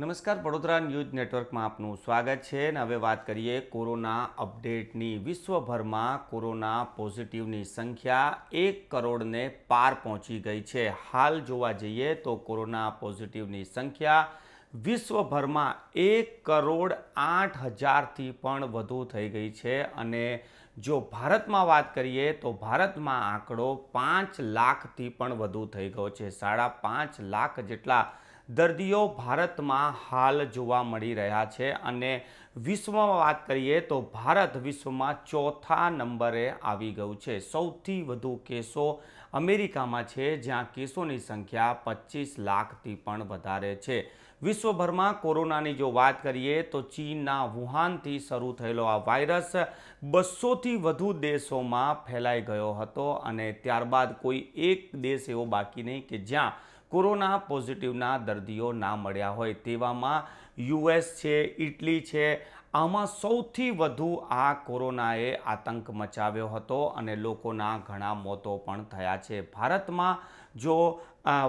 નમસ્કાર વડોદરા ન્યૂઝ નેટવર્કમાં આપનું સ્વાગત છે અને હવે વાત કરીએ કોરોના અપડેટની વિશ્વભરમાં કોરોના પોઝિટિવની સંખ્યા એક કરોડને પાર પહોંચી ગઈ છે હાલ જોવા જઈએ તો કોરોના પોઝિટિવની સંખ્યા વિશ્વભરમાં એક કરોડ આઠ હજારથી પણ વધુ થઈ ગઈ છે અને જો ભારતમાં વાત કરીએ તો ભારતમાં આંકડો પાંચ લાખથી પણ વધુ થઈ ગયો છે સાડા પાંચ લાખ જેટલા દર્દીઓ ભારતમાં હાલ જોવા મળી રહ્યા છે અને વિશ્વમાં વાત કરીએ તો ભારત વિશ્વમાં ચોથા નંબરે આવી ગયું છે સૌથી વધુ કેસો અમેરિકામાં છે જ્યાં કેસોની સંખ્યા પચીસ લાખથી પણ વધારે છે વિશ્વભરમાં કોરોનાની જો વાત કરીએ તો ચીનના વુહાનથી શરૂ થયેલો આ વાયરસ બસોથી વધુ દેશોમાં ફેલાઈ ગયો હતો અને ત્યારબાદ કોઈ એક દેશ એવો બાકી નહીં કે જ્યાં કોરોના પોઝિટિવના દર્દીઓ ના મળ્યા હોય તેવામાં યુએસ છે ઇટલી છે આમાં સૌથી વધુ આ કોરોનાએ આતંક મચાવ્યો હતો અને લોકોના ઘણા મોતો પણ થયા છે ભારતમાં જો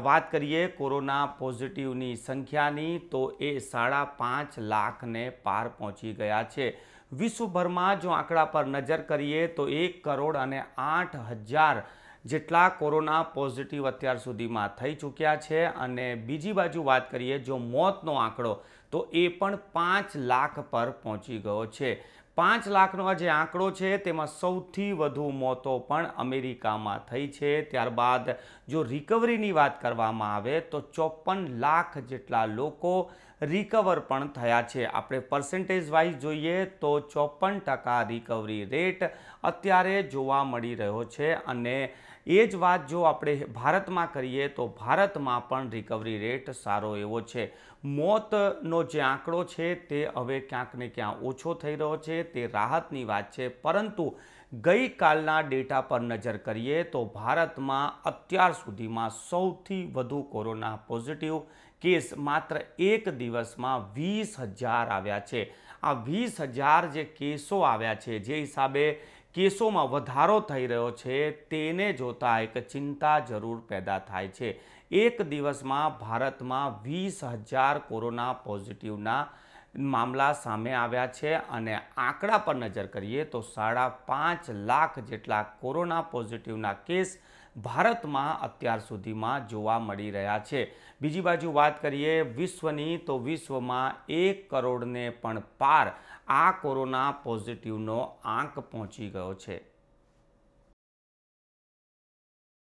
વાત કરીએ કોરોના પોઝિટિવની સંખ્યાની તો એ સાડા પાંચ લાખને પાર પહોંચી ગયા છે વિશ્વભરમાં જો આંકડા પર નજર કરીએ તો એક કરોડ અને આઠ હજાર જેટલા કોરોના પોઝિટિવ અત્યાર સુધીમાં થઈ ચૂક્યા છે અને બીજી બાજુ વાત કરીએ જો મોતનો આંકડો તો એ પણ પાંચ લાખ પર પહોંચી ગયો છે પાંચ લાખનો આ જે આંકડો છે તેમાં સૌથી વધુ મોતો પણ અમેરિકામાં થઈ છે ત્યારબાદ જો રિકવરીની વાત કરવામાં આવે તો ચોપન લાખ જેટલા લોકો રિકવર પણ થયા છે આપણે પર્સન્ટેજ વાઇઝ જોઈએ તો ચોપન ટકા રિકવરી રેટ અત્યારે જોવા મળી રહ્યો છે અને એ જ વાત જો આપણે ભારતમાં કરીએ તો ભારતમાં પણ રિકવરી રેટ સારો એવો છે મોતનો જે આંકડો છે તે હવે ક્યાંક ને ક્યાં ઓછો થઈ રહ્યો છે તે રાહતની વાત છે પરંતુ ગઈકાલના ડેટા પર નજર કરીએ તો ભારતમાં અત્યાર સુધીમાં સૌથી વધુ કોરોના પોઝિટિવ કેસ માત્ર એક દિવસમાં વીસ હજાર આવ્યા છે આ વીસ હજાર જે કેસો આવ્યા છે જે હિસાબે કેસોમાં વધારો થઈ રહ્યો છે તેને જોતાં એક ચિંતા જરૂર પેદા થાય છે એક દિવસમાં ભારતમાં વીસ હજાર કોરોના પોઝિટિવના મામલા સામે આવ્યા છે અને આંકડા પર નજર કરીએ તો સાડા પાંચ લાખ જેટલા કોરોના પોઝિટિવના કેસ ભારતમાં અત્યાર સુધીમાં જોવા મળી રહ્યા છે બીજી બાજુ વાત કરીએ વિશ્વની તો વિશ્વમાં એક કરોડને પણ પાર આ કોરોના પોઝિટિવનો આંક પહોંચી ગયો છે